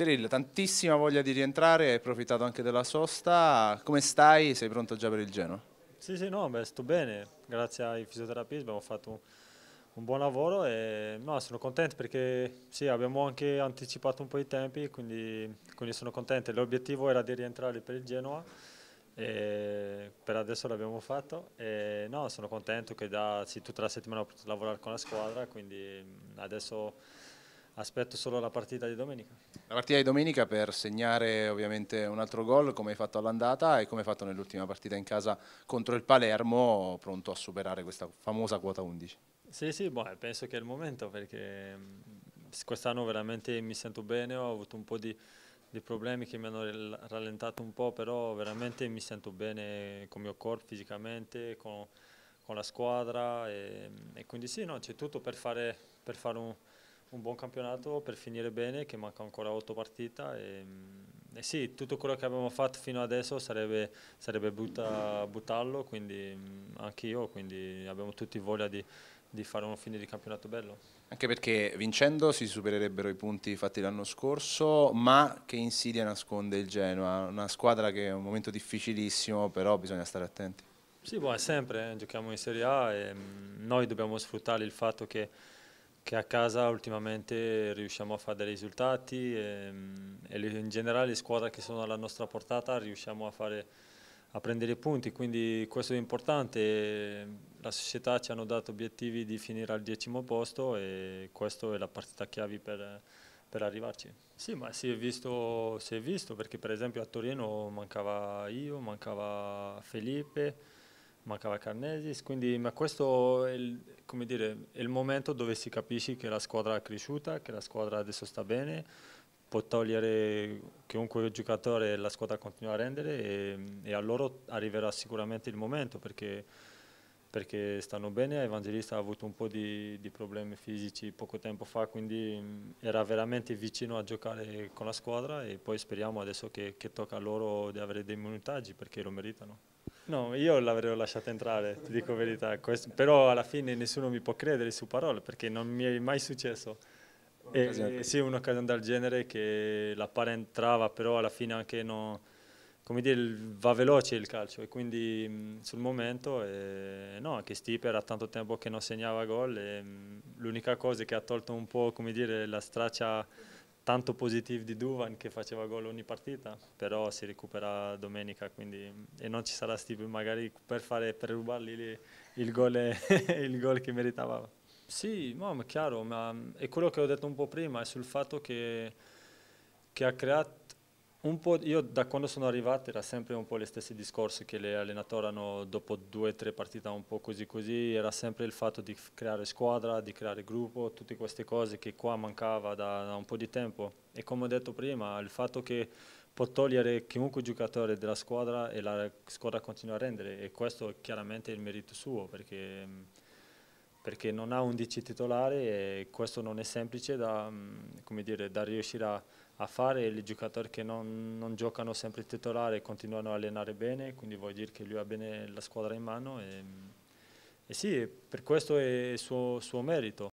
Cyril, tantissima voglia di rientrare, hai approfittato anche della sosta. Come stai? Sei pronto già per il Genoa? Sì, sì, no, beh, sto bene. Grazie ai fisioterapisti abbiamo fatto un, buon lavoro e no, sono contento perché sì, abbiamo anche anticipato un po' i tempi, quindi, quindi sono contento. L'obiettivo era di rientrare per il Genoa e per adesso l'abbiamo fatto e no, sono contento che da, sì, tutta la settimana ho potuto lavorare con la squadra, quindi adesso aspetto solo la partita di domenica. La partita di domenica per segnare ovviamente un altro gol come hai fatto all'andata e come hai fatto nell'ultima partita in casa contro il Palermo, pronto a superare questa famosa quota 11. Sì, sì, boh, penso che è il momento perché quest'anno veramente mi sento bene, ho avuto un po' di, di, problemi che mi hanno rallentato un po', però veramente mi sento bene con il mio corpo fisicamente, con, con la squadra e, e, quindi sì, no, c'è tutto per fare, per fare un un buon campionato per finire bene, che manca ancora 8 partite. E, e sì, tutto quello che abbiamo fatto fino adesso sarebbe, sarebbe butta, buttarlo, quindi mm, anche io, quindi abbiamo tutti voglia di, di fare un fine di campionato bello. Anche perché vincendo si supererebbero i punti fatti l'anno scorso, ma che insidia nasconde il Genoa, una squadra che è un momento difficilissimo, però bisogna stare attenti. Sì, boh, sempre, eh, giochiamo in Serie A e mm, noi dobbiamo sfruttare il fatto che che a casa ultimamente riusciamo a fare dei risultati e, mm, e in generale le squadre che sono alla nostra portata riusciamo a, fare, a prendere punti, quindi questo è importante. La società ci hanno dato obiettivi di finire al decimo posto e questa è la partita chiave per, per arrivarci. Sì, ma si è, visto, si è visto perché per esempio a Torino mancava io, mancava Felipe, mancava Carnesis, quindi, ma questo è il, dire, è il, momento dove si capisce che la squadra è cresciuta, che la squadra adesso sta bene, può togliere chiunque giocatore la squadra continua a rendere e, e a loro arriverà sicuramente il momento perché, perché stanno bene, Evangelista ha avuto un po' di, di problemi fisici poco tempo fa, quindi era veramente vicino a giocare con la squadra e poi speriamo adesso che, che tocca a loro di avere dei minutaggi perché lo meritano. No, io l'avrei lasciata entrare, ti dico la verità, Questo, però alla fine nessuno mi può credere su parole perché non mi è mai successo. E, sì, un'occasione del genere che la palla entrava, però alla fine anche no, come dire, va veloce il calcio e quindi mh, sul momento, eh, no, anche Stipe era tanto tempo che non segnava gol e l'unica cosa che ha tolto un po', come dire, la straccia tanto positivo di Duvan che faceva gol ogni partita, però si recupera domenica quindi, e non ci sarà Steve magari per, fare, per rubargli il, gol, il gol che meritava. Sì, no, ma chiaro, ma è quello che ho detto un po' prima, è sul fatto che, che ha creato io da quando sono arrivato era sempre un po' gli stessi discorsi che le allenatori hanno dopo due o tre partite un po' così così, era sempre il fatto di creare squadra, di creare gruppo, tutte queste cose che qua mancava da, da un po' di tempo e come ho detto prima il fatto che può togliere chiunque giocatore della squadra e la squadra continua a rendere e questo chiaramente è il merito suo perché perché non ha 11 titolari e questo non è semplice da, mm, dire, da riuscire a, a fare i giocatori che non, non, giocano sempre titolare continuano a allenare bene, quindi vuol dire che lui ha bene la squadra in mano e, mm, e sì, per questo è il suo, suo merito.